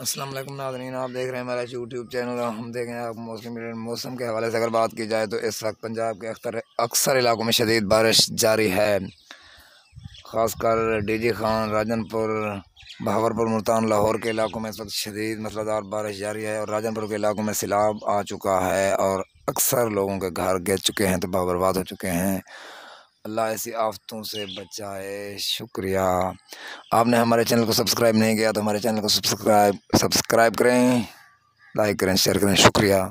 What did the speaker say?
असलम नाजरीन आप देख रहे हैं हमारा यूट्यूब चैनल और हम देख रहे हैं आप मौसम मौसम के हवाले से अगर बात की जाए तो इस वक्त पंजाब के अक्सर अक्सर इलाकों में शदीद बारिश जारी है ख़ासकर डीजी खान राजनपुर भावरपुर मुल्तान लाहौर के इलाकों में इस वक्त शदीद मसलादार बारिश जारी है और राजनपुर के इलाकों में सैलाब आ चुका है और अक्सर लोगों के घर गिर चुके हैं तो बर्बाद हो चुके हैं अल्लाह ऐसी आफतों से बचाए शुक्रिया आपने हमारे चैनल को सब्सक्राइब नहीं किया तो हमारे चैनल को सब्सक्राइब सब्सक्राइब करें लाइक करें शेयर करें शुक्रिया